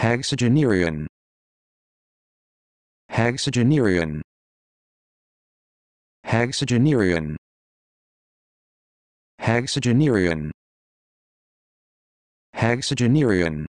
Hexagenarian. Hexagenarian. Hexagenarian. Hexagenarian. Hexagenarian.